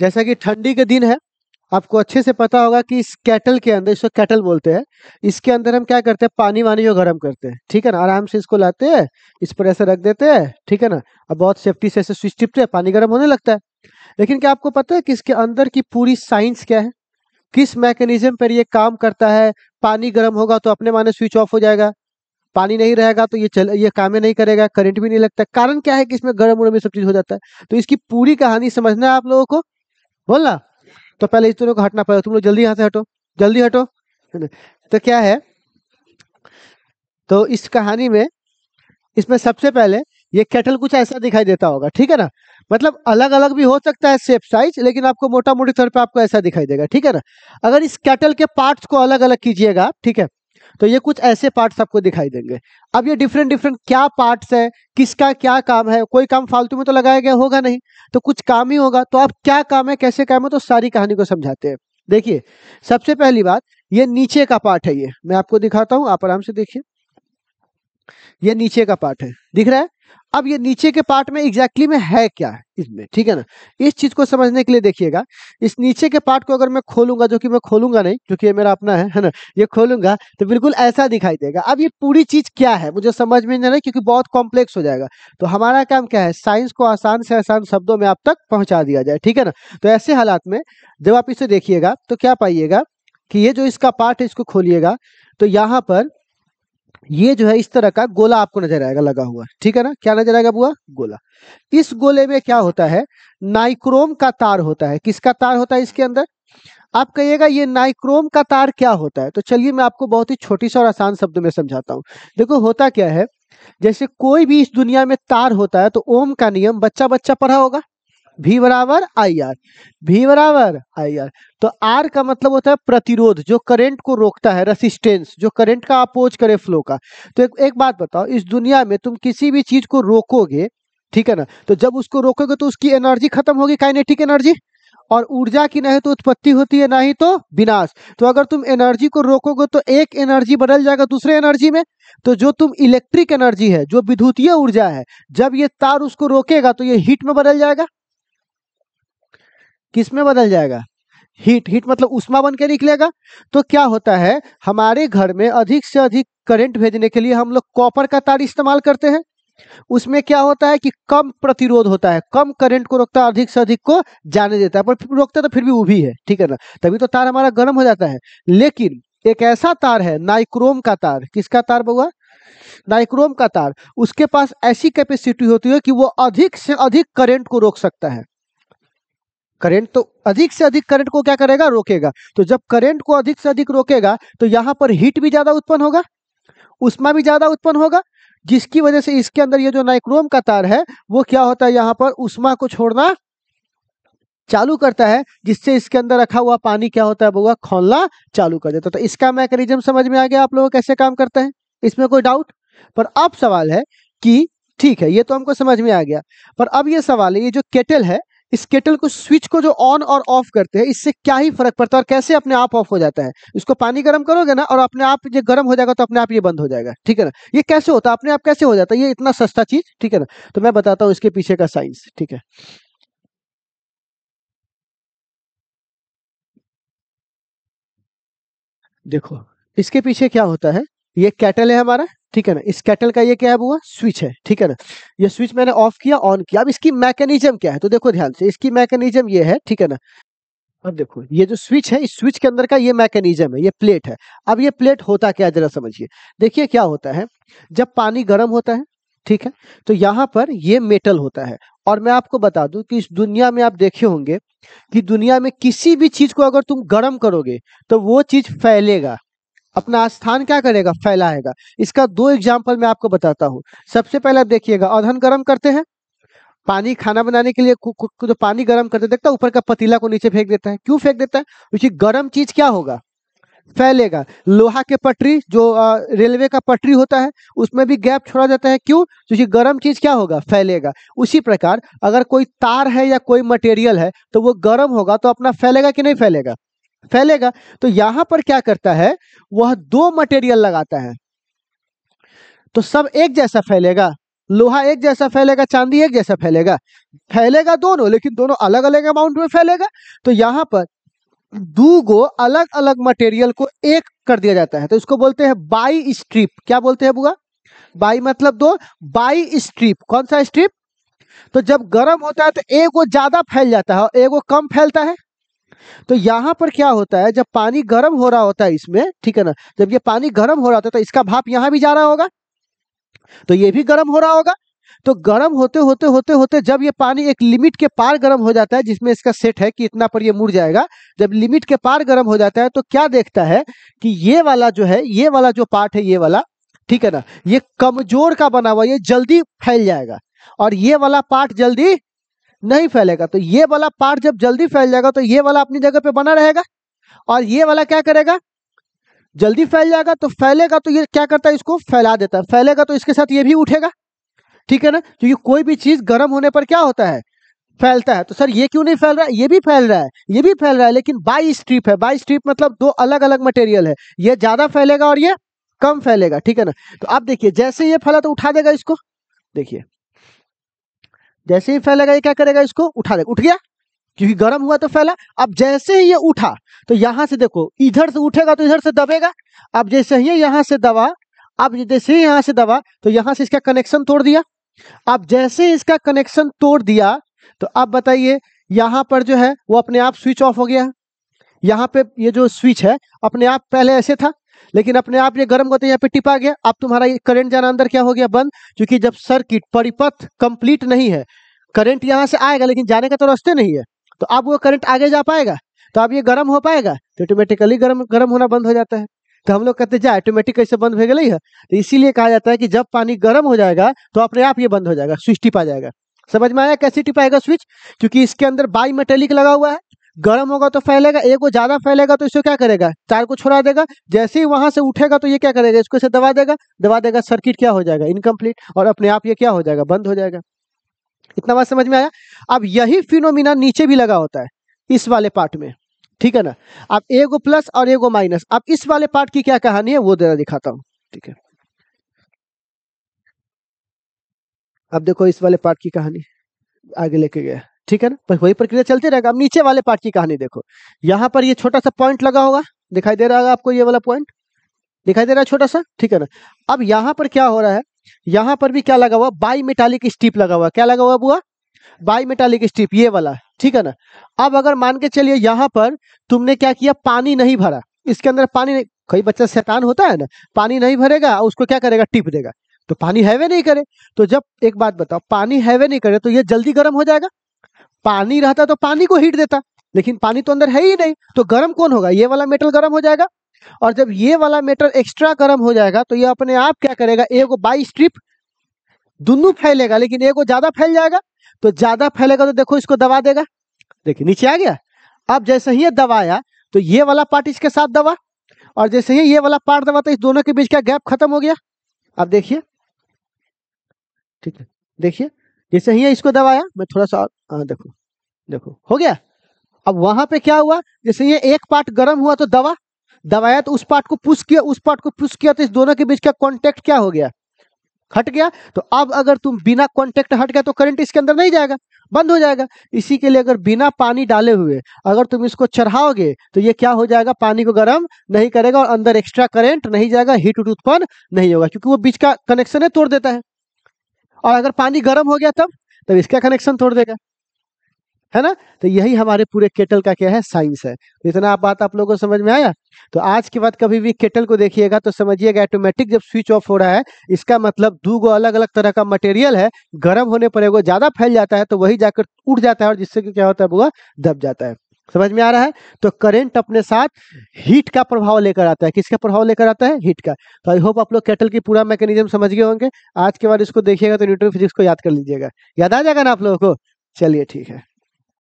जैसा कि ठंडी के दिन है आपको अच्छे से पता होगा कि इस कैटल के अंदर इसको कैटल बोलते हैं इसके अंदर हम क्या करते हैं पानी वानी को गर्म करते हैं ठीक है ना आराम से इसको लाते हैं इस पर ऐसे रख देते हैं ठीक है ना अब बहुत सेफ्टी से ऐसे स्विच टिपते हैं पानी गर्म होने लगता है लेकिन क्या आपको पता है कि इसके अंदर की पूरी साइंस क्या है किस मैकेनिज्म पर यह काम करता है पानी गर्म होगा तो अपने माने स्विच ऑफ हो जाएगा पानी नहीं रहेगा तो ये चल ये कामें नहीं करेगा करंट भी नहीं लगता कारण क्या है कि इसमें गर्म उर्म सब चीज़ हो जाता है तो इसकी पूरी कहानी समझना है आप लोगों को बोलना तो पहले इस दोनों को हटना पड़ेगा तुम लोग जल्दी यहाँ से हटो जल्दी हटो है ना तो क्या है तो इस कहानी में इसमें सबसे पहले ये कैटल कुछ ऐसा दिखाई देता होगा ठीक है ना मतलब अलग अलग भी हो सकता है सेप साइज लेकिन आपको मोटा मोटी तौर पे आपको ऐसा दिखाई देगा ठीक है ना अगर इस कैटल के पार्ट्स को अलग अलग कीजिएगा ठीक है तो ये कुछ ऐसे पार्ट्स आपको दिखाई देंगे अब ये डिफरेंट डिफरेंट क्या पार्ट्स है किसका क्या काम है कोई काम फालतू में तो लगाया गया होगा नहीं तो कुछ काम ही होगा तो आप क्या काम है कैसे काम है तो सारी कहानी को समझाते हैं देखिए सबसे पहली बात ये नीचे का पार्ट है ये मैं आपको दिखाता हूँ आप आराम से देखिए ये नीचे का पार्ट है दिख रहा है अब ये नीचे के पार्ट में एग्जैक्टली exactly में है क्या है इसमें ठीक है ना इस चीज को समझने के लिए देखिएगा इस नीचे के पार्ट को अगर मैं खोलूंगा जो कि मैं खोलूंगा नहीं क्योंकि ये मेरा अपना है है ना ये खोलूंगा तो बिल्कुल ऐसा दिखाई देगा अब ये पूरी चीज क्या है मुझे समझ में नहीं क्योंकि बहुत कॉम्प्लेक्स हो जाएगा तो हमारा काम क्या है साइंस को आसान से आसान शब्दों में आप तक पहुंचा दिया जाए ठीक है ना तो ऐसे हालात में जब आप इसे देखिएगा तो क्या पाइएगा कि ये जो इसका पार्ट है इसको खोलिएगा तो यहाँ पर ये जो है इस तरह का गोला आपको नजर आएगा लगा हुआ ठीक है ना क्या नजर आएगा बुआ गोला इस गोले में क्या होता है नाइक्रोम का तार होता है किसका तार होता है इसके अंदर आप कहिएगा ये नाइक्रोम का तार क्या होता है तो चलिए मैं आपको बहुत ही छोटी सा और आसान शब्द में समझाता हूँ देखो होता क्या है जैसे कोई भी इस दुनिया में तार होता है तो ओम का नियम बच्चा बच्चा पढ़ा होगा भी बराबर आई आर भी बराबर आई आर तो आर का मतलब होता है प्रतिरोध जो करंट को रोकता है रेसिस्टेंस जो करंट का अपोज करे फ्लो का तो एक, एक बात बताओ इस दुनिया में तुम किसी भी चीज को रोकोगे ठीक है ना तो जब उसको रोकोगे तो उसकी एनर्जी खत्म होगी काइनेटिक एनर्जी और ऊर्जा की नहीं तो उत्पत्ति होती है ना ही तो विनाश तो अगर तुम एनर्जी को रोकोगे तो एक एनर्जी बदल जाएगा दूसरे एनर्जी में तो जो तुम इलेक्ट्रिक एनर्जी है जो विद्युतीय ऊर्जा है जब ये तार उसको रोकेगा तो ये हीट में बदल जाएगा किस में बदल जाएगा हीट हीट मतलब उष्मा बन के निकलेगा तो क्या होता है हमारे घर में अधिक से अधिक करंट भेजने के लिए हम लोग कॉपर का तार इस्तेमाल करते हैं उसमें क्या होता है कि कम प्रतिरोध होता है कम करंट को रोकता है अधिक से अधिक को जाने देता है पर रोकता तो फिर भी भी है ठीक है ना तभी तो तार हमारा गर्म हो जाता है लेकिन एक ऐसा तार है नाइक्रोम का तार किसका तार बउआ नाइक्रोम का तार उसके पास ऐसी कैपेसिटी होती है कि वो अधिक से अधिक करंट को रोक सकता है करंट तो अधिक से अधिक करंट को क्या करेगा रोकेगा तो जब करंट को अधिक से अधिक रोकेगा तो यहाँ पर हीट भी ज़्यादा उत्पन्न होगा उष्मा भी ज़्यादा उत्पन्न होगा जिसकी वजह से इसके अंदर ये जो नाइक्रोम का तार है वो क्या होता है यहाँ पर उष्मा को छोड़ना चालू करता है जिससे इसके अंदर रखा हुआ पानी क्या होता है बुआ खोलना चालू कर देता है तो इसका मैकेनिज्म समझ में आ गया आप लोगों कैसे काम करते हैं इसमें कोई डाउट पर अब सवाल है कि ठीक है ये तो हमको समझ में आ गया पर अब ये सवाल है ये जो केटल है इस केटल को स्विच को जो ऑन और ऑफ करते हैं इससे क्या ही फर्क पड़ता है और कैसे अपने आप ऑफ हो जाता है इसको पानी गर्म करोगे ना और अपने आप ये गर्म हो जाएगा तो अपने आप ये बंद हो जाएगा ठीक है ना ये कैसे होता है अपने आप कैसे हो जाता है ये इतना सस्ता चीज ठीक है ना तो मैं बताता हूँ इसके पीछे का साइंस ठीक है देखो इसके पीछे क्या होता है ये कैटल है हमारा ठीक है ना इस कैटल का ये क्या हुआ स्विच है ठीक है ना ये स्विच मैंने ऑफ किया ऑन किया अब इसकी मैकेनिज्म क्या है तो देखो ध्यान से इसकी मैकेनिज्म ये है ठीक है ना अब देखो ये जो स्विच है इस स्विच के अंदर का ये मैकेनिज्म है ये प्लेट है अब ये प्लेट होता क्या जरा समझिए देखिए क्या होता है जब पानी गर्म होता है ठीक है तो यहाँ पर ये मेटल होता है और मैं आपको बता दूं कि इस दुनिया में आप देखे होंगे कि दुनिया में किसी भी चीज को अगर तुम गर्म करोगे तो वो चीज फैलेगा अपना स्थान क्या करेगा फैलाएगा इसका दो एग्जाम्पल मैं आपको बताता हूँ सबसे पहले आप देखिएगा अधन गर्म करते हैं पानी खाना बनाने के लिए जो पानी गर्म करते देखता ऊपर का पतीला को नीचे फेंक देता है क्यों फेंक देता है क्योंकि गर्म चीज क्या होगा फैलेगा लोहा के पटरी जो रेलवे का पटरी होता है उसमें भी गैप छोड़ा जाता है क्यों क्योंकि गर्म चीज क्या होगा फैलेगा उसी प्रकार अगर कोई तार है या कोई मटेरियल है तो वो गर्म होगा तो अपना फैलेगा कि नहीं फैलेगा फैलेगा तो यहां पर क्या करता है वह दो मटेरियल लगाता है तो सब एक जैसा फैलेगा लोहा एक जैसा फैलेगा चांदी एक जैसा फैलेगा फैलेगा दोनों लेकिन दोनों अलग अलग अमाउंट में फैलेगा तो यहां पर दो गो अलग अलग मटेरियल को एक कर दिया जाता है तो इसको बोलते हैं बाई स्ट्रिप क्या बोलते हैं बुआ बाई मतलब दो बाई स्ट्रिप कौन सा स्ट्रिप तो जब गर्म होता है तो एक वो ज्यादा फैल जाता है और एक वो कम फैलता है तो यहाँ पर क्या होता है जब पानी गर्म हो रहा होता है इसमें ठीक है ना जब ये पानी गर्म हो रहा होता है तो इसका भाप यहाँ भी जा रहा होगा तो ये भी गर्म हो रहा होगा तो गर्म होते होते होते होते जब ये पानी एक लिमिट के पार गर्म हो जाता है जिसमें इसका सेट है कि इतना पर ये मुड़ जाएगा जब लिमिट के पार गर्म हो जाता है तो क्या देखता है कि ये वाला जो है ये वाला जो पार्ट है ये वाला ठीक है ना ये कमजोर का बना हुआ ये जल्दी फैल जाएगा और ये वाला पार्ट जल्दी नहीं फैलेगा तो ये वाला पार्ट जब जल्दी फैल जाएगा तो ये वाला अपनी जगह पे बना रहेगा और ये वाला क्या करेगा जल्दी फैल जाएगा तो फैलेगा तो ये क्या करता है इसको फैला देता है फैलेगा तो इसके साथ ये भी उठेगा ठीक है ना क्योंकि तो कोई भी चीज गर्म होने पर क्या होता है फैलता है तो सर ये क्यों नहीं फैल रहा है ये भी फैल रहा है ये भी फैल रहा है लेकिन बाई स्ट्रिप है बाई स्ट्रिप मतलब दो अलग अलग मटेरियल है ये ज्यादा फैलेगा और ये कम फैलेगा ठीक है ना तो आप देखिए जैसे ये फैला तो उठा देगा इसको देखिए जैसे ही फैलेगा ये क्या करेगा इसको उठा देगा उठ गया क्योंकि गर्म हुआ तो फैला अब जैसे ही ये उठा तो यहां से देखो इधर से उठेगा तो इधर से दबेगा अब जैसे ही यहां से दबा अब जैसे ही यहां से दबा तो यहां से इसका कनेक्शन तोड़ दिया अब जैसे इसका कनेक्शन तोड़ दिया तो अब बताइए यहाँ पर जो है वो अपने आप स्विच ऑफ हो गया यहाँ पे ये जो स्विच है अपने आप पहले ऐसे था लेकिन अपने आप ये गर्म होते यहाँ पे टिपा गया अब तुम्हारा करंट जाना अंदर क्या हो गया बंद क्योंकि जब सर्किट परिपथ कंप्लीट नहीं है करंट यहाँ से आएगा लेकिन जाने का तो रास्ते नहीं है तो अब वो करंट आगे जा पाएगा तो अब ये गर्म हो पाएगा तो ऑटोमेटिकली गर्म गर्म होना बंद हो जाता है तो हम लोग कहते जाए ऑटोमेटिक कैसे बंद हो गई है तो इसीलिए कहा जाता है कि जब पानी गर्म हो जाएगा तो अपने आप ये बंद हो जाएगा स्विच टिपा जाएगा समझ में आया कैसे टिपाएगा स्विच क्योंकि इसके अंदर बाई मेटेलिक लगा हुआ है गर्म होगा तो फैलेगा एक वो ज्यादा फैलेगा तो इसको क्या करेगा तार को छोड़ा देगा जैसे ही वहां से उठेगा तो ये क्या करेगा इसको इसे दबा देगा दबा देगा सर्किट क्या हो जाएगा इनकम्प्लीट और अपने आप ये क्या हो जाएगा बंद हो जाएगा इतना बात समझ में आया अब यही फिनोमिना नीचे भी लगा होता है इस वाले पार्ट में ठीक है ना अब ए गो प्लस और एगो माइनस अब इस वाले पार्ट की क्या कहानी है वो देना दिखाता हूं ठीक है अब देखो इस वाले पार्ट की कहानी आगे लेके गया ठीक है ना वही प्रक्रिया चलती रहेगा अब नीचे वाले पार्ट की कहानी देखो यहाँ पर ये छोटा सा पॉइंट लगा होगा दिखाई दे रहा होगा आपको ये वाला पॉइंट दिखाई दे रहा है छोटा सा ठीक है ना अब यहाँ पर क्या हो रहा है यहाँ पर भी क्या लगा हुआ बाई मेटालिक स्टीप लगा हुआ क्या लगा हुआ बुआ बाई मेटालिक स्टीप ये वाला ठीक है ना अब अगर मान के चलिए यहाँ पर तुमने क्या किया पानी नहीं भरा इसके अंदर पानी नहीं कई बच्चा शैतान होता है ना पानी नहीं भरेगा उसको क्या करेगा टिप देगा तो पानी हैवे नहीं करे तो जब एक बात बताओ पानी हैवे नहीं करे तो ये जल्दी गर्म हो जाएगा पानी रहता तो पानी को हीट देता लेकिन पानी तो अंदर है ही नहीं तो गर्म कौन होगा ये वाला मेटल गर्म हो जाएगा और जब ये वाला मेटल एक्स्ट्रा गर्म हो जाएगा तो ये अपने आप क्या करेगा एक बाई स्ट्रिप दोनों फैलेगा लेकिन एक ज्यादा फैल जाएगा तो ज्यादा फैलेगा तो देखो इसको दबा देगा देखिए नीचे आ गया अब जैसे ही दबाया तो ये वाला पार्ट इसके साथ दबा और जैसे ही ये वाला पार्ट दबा तो इस दोनों के बीच का गैप खत्म हो गया अब देखिए ठीक है देखिए जैसे ही इसको दबाया मैं थोड़ा सा आ, हाँ, देखो देखो हो गया अब वहां पे क्या हुआ जैसे ये एक पार्ट गर्म हुआ तो दवा दबाया तो उस पार्ट को पुश किया उस पार्ट को पुश किया तो इस दोनों के बीच का कॉन्टेक्ट क्या हो गया हट गया तो अब अगर तुम बिना कॉन्टेक्ट हट गया तो करंट इसके अंदर नहीं जाएगा बंद हो जाएगा इसी के लिए अगर बिना पानी डाले हुए अगर तुम इसको चढ़ाओगे तो ये क्या हो जाएगा पानी को गर्म नहीं करेगा और अंदर एक्स्ट्रा करंट नहीं जाएगा हीट उत्पन्न नहीं होगा क्योंकि वो बीच का कनेक्शन है तोड़ देता है और अगर पानी गर्म हो गया तब तब इसका कनेक्शन तोड़ देगा है ना तो यही हमारे पूरे केटल का क्या है साइंस है तो इतना आप बात आप लोगों को समझ में आया तो आज के बाद कभी भी केटल को देखिएगा तो समझिएगा ऑटोमेटिक जब स्विच ऑफ हो रहा है इसका मतलब दो गो अलग अलग तरह का मटेरियल है गर्म होने पर एगो ज्यादा फैल जाता है तो वही जाकर उठ जाता है और जिससे कि क्या होता है बुआ दब जाता है समझ में आ रहा है तो करंट अपने साथ हीट का प्रभाव लेकर आता है किसका प्रभाव लेकर आता है हीट का तो आई होप आप लोग कैटल की पूरा मैकेनिज्म समझ गए होंगे आज के बाद इसको देखिएगा तो न्यूट्रल फिजिक्स को याद कर लीजिएगा याद आ जाएगा ना आप लोगों को चलिए ठीक है